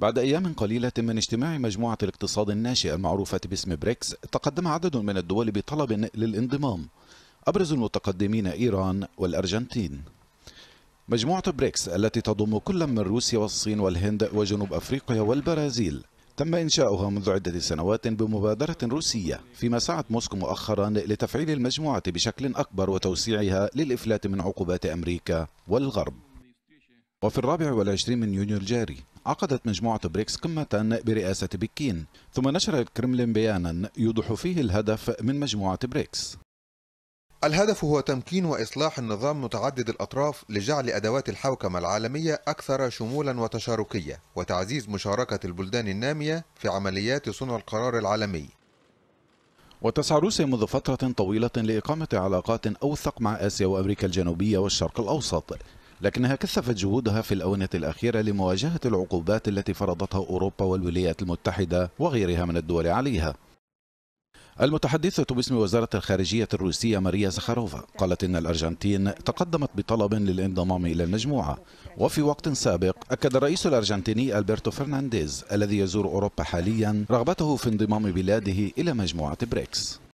بعد أيام قليلة من اجتماع مجموعة الاقتصاد الناشئة المعروفة باسم بريكس تقدم عدد من الدول بطلب للانضمام أبرز المتقدمين إيران والأرجنتين مجموعة بريكس التي تضم كل من روسيا والصين والهند وجنوب أفريقيا والبرازيل تم إنشاؤها منذ عدة سنوات بمبادرة روسية فيما سعت موسكو مؤخرا لتفعيل المجموعة بشكل أكبر وتوسيعها للإفلات من عقوبات أمريكا والغرب وفي الرابع والعشرين من يونيو الجاري عقدت مجموعة بريكس قمة برئاسة بكين ثم نشر الكرملين بيانا يوضح فيه الهدف من مجموعة بريكس الهدف هو تمكين وإصلاح النظام متعدد الأطراف لجعل أدوات الحوكمة العالمية أكثر شمولا وتشاركية وتعزيز مشاركة البلدان النامية في عمليات صنع القرار العالمي وتسعى روسيا منذ فترة طويلة لإقامة علاقات أوثق مع آسيا وأمريكا الجنوبية والشرق الأوسط لكنها كثفت جهودها في الأونة الأخيرة لمواجهة العقوبات التي فرضتها أوروبا والولايات المتحدة وغيرها من الدول عليها المتحدثة باسم وزارة الخارجية الروسية ماريا زخاروفا قالت إن الأرجنتين تقدمت بطلب للانضمام إلى المجموعة وفي وقت سابق أكد الرئيس الأرجنتيني ألبرتو فرنانديز الذي يزور أوروبا حاليا رغبته في انضمام بلاده إلى مجموعة بريكس